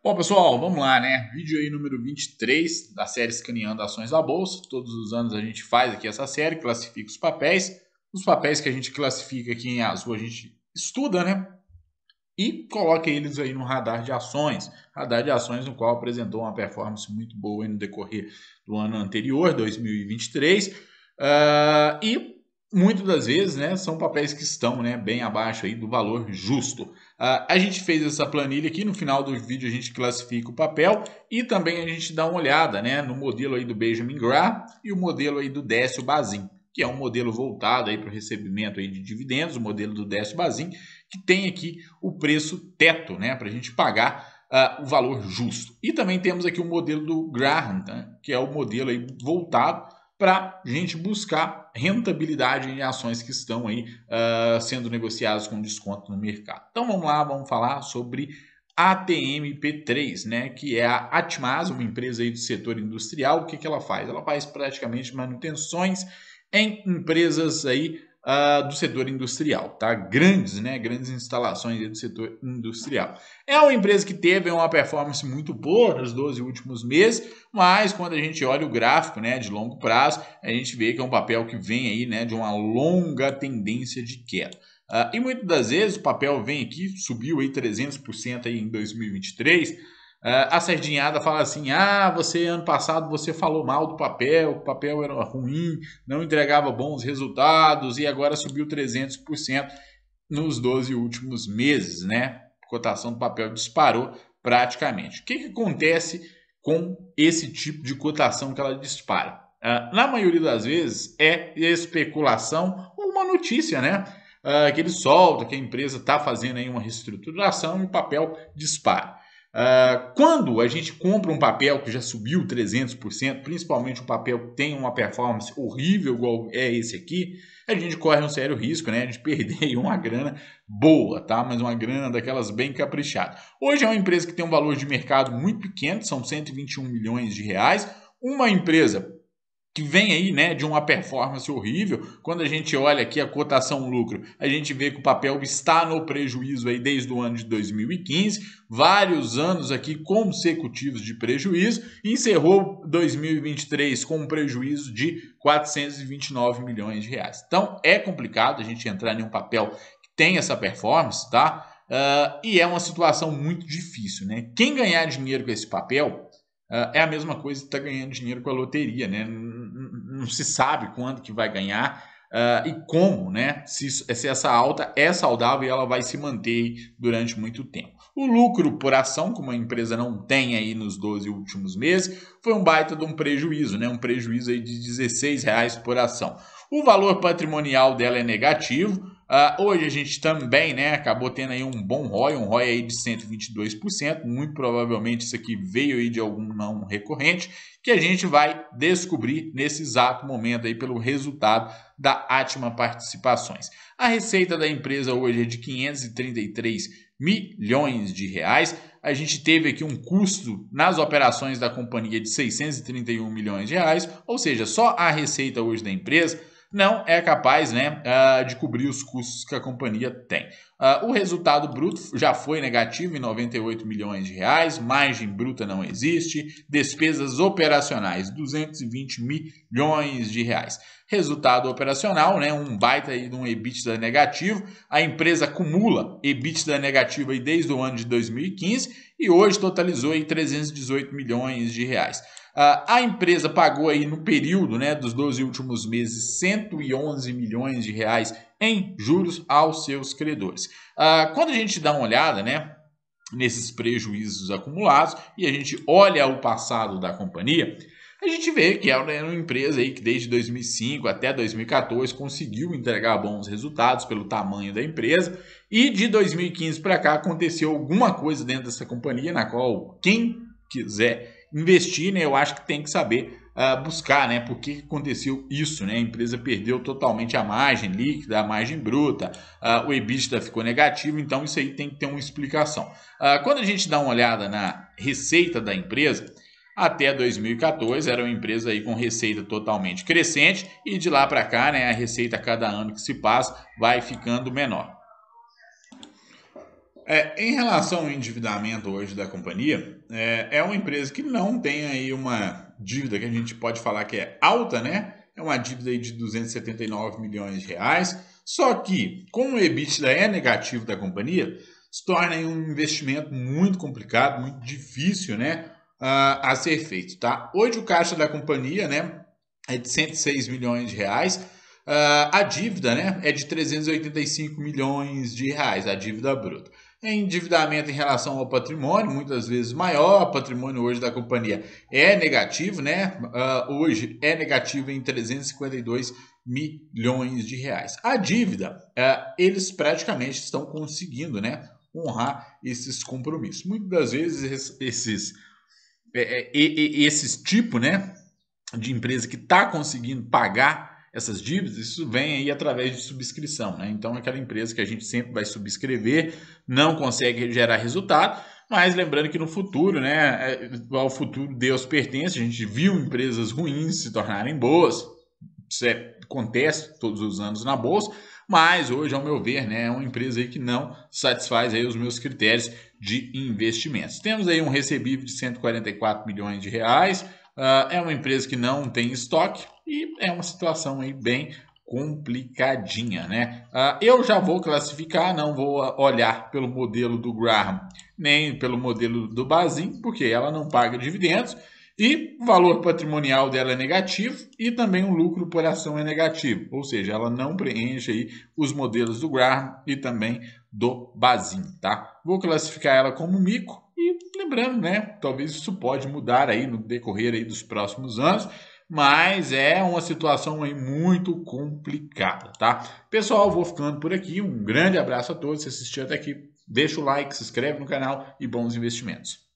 Bom, pessoal, vamos lá, né? Vídeo aí número 23 da série Escaneando Ações da Bolsa. Todos os anos a gente faz aqui essa série, classifica os papéis. Os papéis que a gente classifica aqui em azul, a gente estuda, né? E coloca eles aí no radar de ações. Radar de ações no qual apresentou uma performance muito boa no decorrer do ano anterior, 2023. Uh, e ah, muitas das vezes, né, são papéis que estão, né, bem abaixo aí do valor justo. Uh, a gente fez essa planilha aqui, no final do vídeo a gente classifica o papel e também a gente dá uma olhada, né, no modelo aí do Benjamin Graham e o modelo aí do Décio Bazin, que é um modelo voltado aí para o recebimento aí de dividendos, o modelo do Décio Bazin, que tem aqui o preço teto, né, para a gente pagar Uh, o valor justo. E também temos aqui o modelo do Graham, né, que é o modelo aí voltado para a gente buscar rentabilidade em ações que estão aí uh, sendo negociadas com desconto no mercado. Então vamos lá, vamos falar sobre ATMP3, né, que é a Atmas, uma empresa aí do setor industrial. O que, que ela faz? Ela faz praticamente manutenções em empresas aí uh, do setor industrial, tá? Grandes, né? Grandes instalações do setor industrial. É uma empresa que teve uma performance muito boa nos 12 últimos meses, mas quando a gente olha o gráfico, né, de longo prazo, a gente vê que é um papel que vem aí, né, de uma longa tendência de queda. Uh, e muitas das vezes o papel vem aqui, subiu aí 300% aí em 2023, Uh, a Serdinhada fala assim: ah, você ano passado você falou mal do papel, o papel era ruim, não entregava bons resultados e agora subiu 300% nos 12 últimos meses, né? A cotação do papel disparou praticamente. O que, que acontece com esse tipo de cotação que ela dispara? Uh, na maioria das vezes é especulação ou uma notícia, né? Uh, que ele solta que a empresa está fazendo aí uma reestruturação e o papel dispara. Uh, quando a gente compra um papel que já subiu 300%, principalmente um papel que tem uma performance horrível, igual é esse aqui, a gente corre um sério risco né, de perder uma grana boa, tá? mas uma grana daquelas bem caprichada. Hoje é uma empresa que tem um valor de mercado muito pequeno, são 121 milhões de reais, uma empresa que vem aí né, de uma performance horrível. Quando a gente olha aqui a cotação lucro, a gente vê que o papel está no prejuízo aí desde o ano de 2015, vários anos aqui consecutivos de prejuízo, encerrou 2023 com um prejuízo de 429 milhões de reais. Então é complicado a gente entrar em um papel que tem essa performance, tá? Uh, e é uma situação muito difícil, né? Quem ganhar dinheiro com esse papel uh, é a mesma coisa que está ganhando dinheiro com a loteria, né? não se sabe quando que vai ganhar uh, e como, né? Se, se essa alta é saudável e ela vai se manter durante muito tempo. O lucro por ação, como a empresa não tem aí nos 12 últimos meses, foi um baita de um prejuízo, né? Um prejuízo aí de 16 reais por ação. O valor patrimonial dela é negativo, Uh, hoje a gente também né, acabou tendo aí um bom ROI, um ROI aí de 122%, muito provavelmente isso aqui veio aí de algum não recorrente, que a gente vai descobrir nesse exato momento aí pelo resultado da Atma Participações. A receita da empresa hoje é de 533 milhões de reais. A gente teve aqui um custo nas operações da companhia de 631 milhões de reais, ou seja, só a receita hoje da empresa não é capaz né, ah, de cobrir os custos que a companhia tem. Ah, o resultado bruto já foi negativo em 98 milhões de reais, margem bruta não existe, despesas operacionais 220 milhões de reais. Resultado operacional, né, um baita de um EBITDA negativo. A empresa acumula EBITDA negativa desde o ano de 2015 e hoje totalizou aí 318 milhões de reais. Ah, a empresa pagou aí no período né, dos 12 últimos meses 111 milhões de reais em juros aos seus credores. Ah, quando a gente dá uma olhada, né? Nesses prejuízos acumulados e a gente olha o passado da companhia, a gente vê que é uma empresa aí que desde 2005 até 2014 conseguiu entregar bons resultados pelo tamanho da empresa e de 2015 para cá aconteceu alguma coisa dentro dessa companhia na qual quem quiser investir, né? Eu acho que tem que saber uh, buscar, né? Por que aconteceu isso, né? A empresa perdeu totalmente a margem líquida, a margem bruta, uh, o EBITDA ficou negativo, então isso aí tem que ter uma explicação. Uh, quando a gente dá uma olhada na receita da empresa, até 2014 era uma empresa aí com receita totalmente crescente e de lá para cá, né, a receita cada ano que se passa vai ficando menor. É, em relação ao endividamento hoje da companhia, é, é uma empresa que não tem aí uma dívida que a gente pode falar que é alta, né? É uma dívida aí de 279 milhões de reais. Só que, como o EBITDA é negativo da companhia, se torna um investimento muito complicado, muito difícil, né? A, a ser feito, tá? Hoje o caixa da companhia, né? É de 106 milhões de reais. Ah, a dívida, né? É de 385 milhões de reais, a dívida bruta é endividamento em relação ao patrimônio, muitas vezes maior. O patrimônio hoje da companhia é negativo, né? Uh, hoje é negativo em 352 milhões de reais. A dívida, uh, eles praticamente estão conseguindo, né? Honrar esses compromissos. Muitas das vezes esses, é, é, é, esses tipo, né? De empresa que está conseguindo pagar essas dívidas, isso vem aí através de subscrição, né? Então, é aquela empresa que a gente sempre vai subscrever não consegue gerar resultado, mas lembrando que no futuro, né, é, ao futuro Deus pertence, a gente viu empresas ruins se tornarem boas, isso é, acontece todos os anos na bolsa, mas hoje, ao meu ver, né, é uma empresa aí que não satisfaz aí os meus critérios de investimentos. Temos aí um recebível de 144 milhões de reais, uh, é uma empresa que não tem estoque, e é uma situação aí bem complicadinha, né? Uh, eu já vou classificar, não vou olhar pelo modelo do Graham nem pelo modelo do Bazin, porque ela não paga dividendos e o valor patrimonial dela é negativo e também o lucro por ação é negativo, ou seja, ela não preenche aí os modelos do Graham e também do Bazin, tá? Vou classificar ela como mico e lembrando, né? Talvez isso pode mudar aí no decorrer aí dos próximos anos mas é uma situação muito complicada, tá? Pessoal, vou ficando por aqui. Um grande abraço a todos. Se assistiu até aqui, deixa o like, se inscreve no canal e bons investimentos.